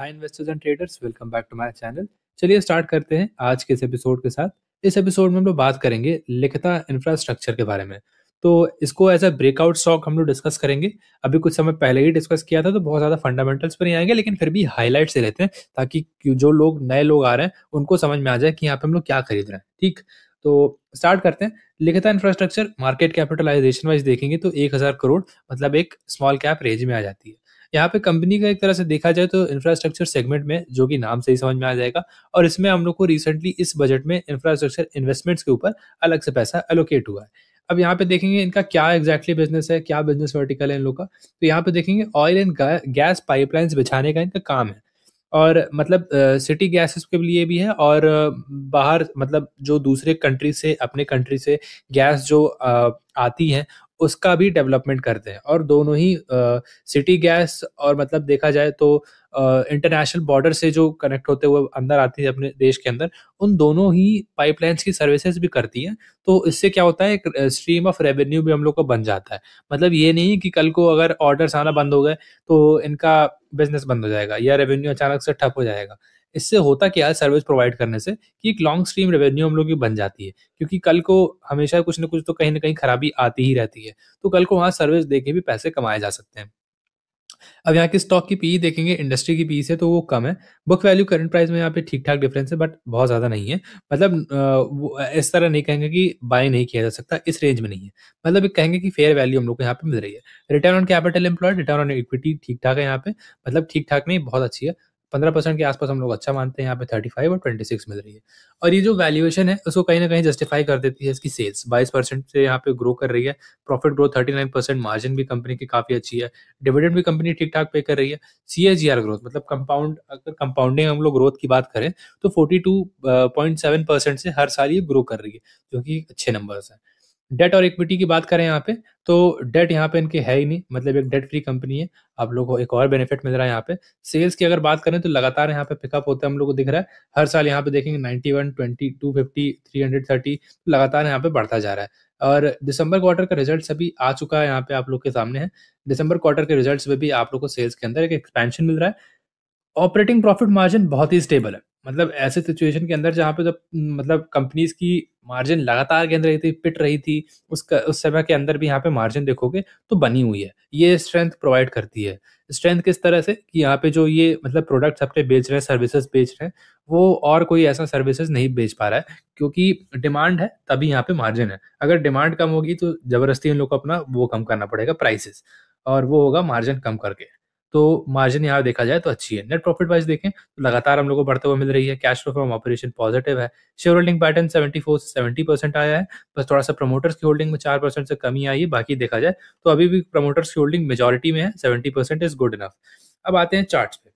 hi investors and traders welcome back to my channel चलिए start करते हैं आज के इस एपिसोड के साथ इस एपिसोड में हम लोग बात करेंगे लिखता इंफ्रास्ट्रक्चर के बारे में तो इसको एज अ ब्रेकआउट स्टॉक हम लोग डिस्कस करेंगे अभी कुछ समय पहले ही डिस्कस किया था तो बहुत ज़्यादा फंडामेंटल्स पर नहीं आएंगे लेकिन फिर भी हाईलाइट से रहते हैं ताकि जो लोग नए लोग आ रहे हैं उनको समझ में आ जाए कि यहाँ पे हम लोग क्या खरीद रहे हैं ठीक तो स्टार्ट करते हैं लिखता इंफ्रास्ट्रक्चर मार्केट कैपिटलाइजेशन वाइज देखेंगे तो एक हज़ार करोड़ मतलब एक स्मॉल कैप रेंज में आ जाती है यहाँ पे कंपनी का एक तरह से देखा जाए तो इंफ्रास्ट्रक्चर सेगमेंट में जो कि नाम से ही समझ में आ जाएगा और इसमें हम लोग को रिसेंटली इस बजट में इंफ्रास्ट्रक्चर इन्वेस्टमेंट्स के ऊपर अलग से पैसा एलोकेट हुआ है अब यहाँ पे देखेंगे इनका क्या एग्जैक्टली exactly बिजनेस है क्या बिजनेस वर्टिकल है इन लोग का तो यहाँ पे देखेंगे ऑयल एंड गैस पाइपलाइंस बिछाने का इनका काम है और मतलब सिटी गैसेस के लिए भी है और बाहर मतलब जो दूसरे कंट्री से अपने कंट्री से गैस जो आ, आती है उसका भी डेवलपमेंट करते हैं और दोनों ही सिटी गैस और मतलब देखा जाए तो इंटरनेशनल बॉर्डर से जो कनेक्ट होते हुए अंदर आती है अपने देश के अंदर उन दोनों ही पाइपलाइंस की सर्विसेज भी करती हैं तो इससे क्या होता है एक स्ट्रीम ऑफ रेवेन्यू भी हम लोग को बन जाता है मतलब ये नहीं कि कल को अगर ऑर्डर्स आना बंद हो गए तो इनका बिजनेस बंद हो जाएगा या रेवेन्यू अचानक से ठप हो जाएगा इससे होता क्या है सर्विस प्रोवाइड करने से कि एक लॉन्ग स्ट्रीम रेवेन्यू हम लोग की बन जाती है क्योंकि कल को हमेशा कुछ ना कुछ तो कहीं ना कहीं खराबी आती ही रहती है तो कल को वहाँ सर्विस दे के भी पैसे कमाए जा सकते हैं अब यहाँ की स्टॉक e की पीई देखेंगे इंडस्ट्री की पीई से तो वो कम है बुक वैल्यू करंट प्राइस में यहाँ पे ठीक ठाक डिफरेंस है बट बहुत ज़्यादा नहीं है मतलब इस तरह नहीं कहेंगे कि बाय नहीं किया जा सकता इस रेंज में नहीं है मतलब एक कहेंगे कि फेयर वैल्यू हम लोग को यहाँ पे मिल रही है return on capital employ return on equity ठीक ठाक है यहाँ पे मतलब ठीक ठाक नहीं बहुत अच्छी है पंद्रह परसेंट के आसपास हम लोग अच्छा मानते हैं यहाँ पे थर्टी फाइव और ट्वेंटी सिक्स मिल रही है और ये जो वैल्यूएशन है उसको कहीं ना कहीं जस्टिफाई कर देती है इसकी सेल्स बाईस परसेंट से यहाँ पे ग्रो कर रही है profit growth thirty nine percent margin भी कंपनी की काफ़ी अच्छी है डिविडेंड भी कंपनी ठीक ठाक पे कर रही है सी जी आर ग्रोथ मतलब कंपाउंड अगर कंपाउंडिंग हम लोग ग्रोथ की बात करें तो forty two point seven percent से हर साल ये ग्रो कर रही है जो कि अच्छे नंबर्स हैं डेट और इक्विटी की बात करें यहाँ पे तो डेट यहाँ पे इनके है ही नहीं मतलब एक डेट फ्री कंपनी है आप लोगों को एक और बेनिफिट मिल रहा है यहाँ पे सेल्स की अगर बात करें तो लगातार यहाँ पे पिकअप होता है हम लोग को दिख रहा है हर साल यहाँ पे देखेंगे ninety one twenty two fifty three hundred thirty लगातार यहाँ पे बढ़ता जा रहा है और दिसंबर क्वार्टर का रिजल्ट अभी आ चुका है यहाँ पे आप लोग के सामने है दिसंबर क्वार्टर के रिजल्ट में भी आप लोग को सेल्स के अंदर एक एक्सपेंशन मिल रहा है ऑपरेटिंग प्रॉफिट मार्जिन बहुत ही स्टेबल है मतलब ऐसे सिचुएशन के अंदर जहाँ पे जब मतलब कंपनीज की मार्जिन लगातार गेंद रही थी पिट रही थी उसका उस समय के अंदर भी यहाँ पे मार्जिन देखोगे तो बनी हुई है ये स्ट्रेंथ प्रोवाइड करती है स्ट्रेंथ किस तरह से कि यहाँ पे जो ये मतलब प्रोडक्ट्स अपने बेच रहे हैं सर्विसेज बेच रहे हैं वो और कोई ऐसा सर्विसेज नहीं बेच पा रहा है क्योंकि डिमांड है तभी यहाँ पे मार्जिन है अगर डिमांड कम होगी तो जबरदस्ती इन लोग को अपना वो कम करना पड़ेगा प्राइसेस और वो होगा मार्जिन कम करके तो मार्जिन यहाँ देखा जाए तो अच्छी है नेट प्रॉफिट वाइज देखें तो लगातार हम लोग को बढ़ते हुए मिल रही है cash flow from operation positive है शेयर होल्डिंग पैटर्न 74 से 70 परसेंट आया है बस थोड़ा सा प्रमोटर्स की होल्डिंग में चार परसेंट से कमी आई है बाकी देखा जाए तो अभी भी प्रमोटर्स की होल्डिंग मेजोरिटी में है seventy percent is good enough अब आते हैं चार्ट पे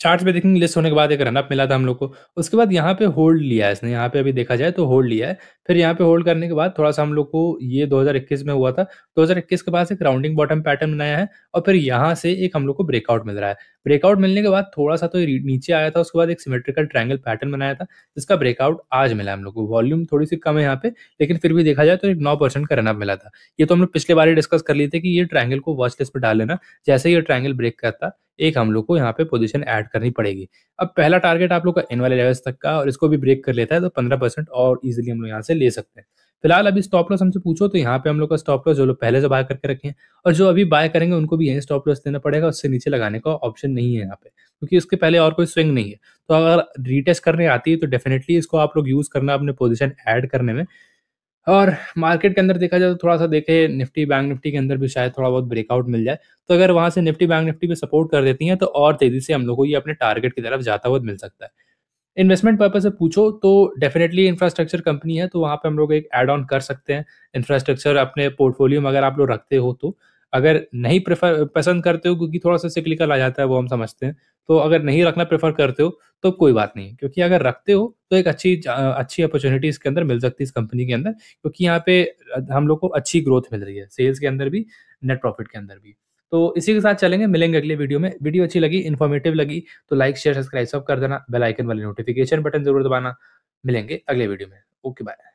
चार्ट पे देखेंगे लिस्ट होने के बाद एक रनअप मिला था हम लोग को उसके बाद यहाँ पे होल्ड लिया है इसने यहाँ पे अभी देखा जाए तो होल्ड लिया है फिर यहाँ पे होल्ड करने के बाद थोड़ा सा हम लोग को ये 2021 में हुआ था 2021 के बाद एक राउंडिंग बॉटम पैटर्न बनाया है और फिर यहाँ से एक हम लोग को ब्रेकआउट मिल रहा है ब्रेकआउट मिलने के बाद थोड़ा सा तो नीचे आया था उसके बाद एक सिमेट्रिकल ट्रायंगल पैटर्न बनाया था जिसका ब्रेकआउट आज मिला हम लोग को वॉल्यूम थोड़ी सी कम है यहाँ पे लेकिन फिर भी देखा जाए तो एक नौ परसेंट का रनअप मिला था ये तो हम लोग पिछले बार ही डिस्कस कर लिए थे कि ये ट्रायंगल को वॉच लिस्ट पर डाल लेना जैसे ये ट्रायंगल ब्रेक करता एक हम लोग को यहाँ पे पोजीशन ऐड करनी पड़ेगी अब पहला टारगेट आप लोग का इन वाले लेवल्स तक का और इसको भी ब्रेक कर लेता है तो पंद्रह परसेंट और इजिली हम लोग यहाँ से ले सकते हैं फिलहाल अभी स्टॉप लॉस हमसे पूछो तो यहाँ पे हम लोग का स्टॉप लॉस जो लोग पहले से बाय करके रखे हैं और जो अभी बाय करेंगे उनको भी यही स्टॉप लॉस देना पड़ेगा उससे नीचे लगाने का ऑप्शन नहीं है यहाँ पे क्योंकि उसके पहले और कोई स्विंग नहीं है तो अगर रिटेस्ट करने आती है तो डेफिनेटली इसको आप लोग यूज करना अपने पोजिशन एड करने में और मार्केट के अंदर देखा जाए तो थोड़ा सा देखे निफ्टी बैंक निफ्टी के अंदर भी शायद थोड़ा बहुत ब्रेकआउट मिल जाए तो अगर वहां से निफ्टी बैंक निफ्टी पे सपोर्ट कर देती है तो और तेजी से हम लोग को ये अपने टारगेट की तरफ जाता हुआ मिल सकता है इन्वेस्टमेंट पर्पज से पूछो तो डेफिनेटली इंफ्रास्ट्रक्चर कंपनी है तो वहाँ पे हम लोग एक एड ऑन कर सकते हैं इंफ्रास्ट्रक्चर अपने पोर्टफोलियो में अगर आप लोग रखते हो तो अगर नहीं प्रेफर पसंद करते हो क्योंकि थोड़ा सा सिक्लिकल आ जाता है वो हम समझते हैं तो अगर नहीं रखना प्रेफर करते हो तो कोई बात नहीं क्योंकि अगर रखते हो तो एक अच्छी अच्छी अपॉर्चुनिटी इसके अंदर मिल सकती है इस कंपनी के अंदर क्योंकि यहाँ पे हम लोग को अच्छी ग्रोथ मिल रही है सेल्स के अंदर भी नेट प्रॉफिट के अंदर भी तो इसी के साथ चलेंगे मिलेंगे अगले वीडियो में वीडियो अच्छी लगी इन्फॉर्मेटिव लगी तो लाइक शेयर सब्सक्राइब सब कर देना बेल आइकन वाले नोटिफिकेशन बटन जरूर दबाना मिलेंगे अगले वीडियो में ओके बाय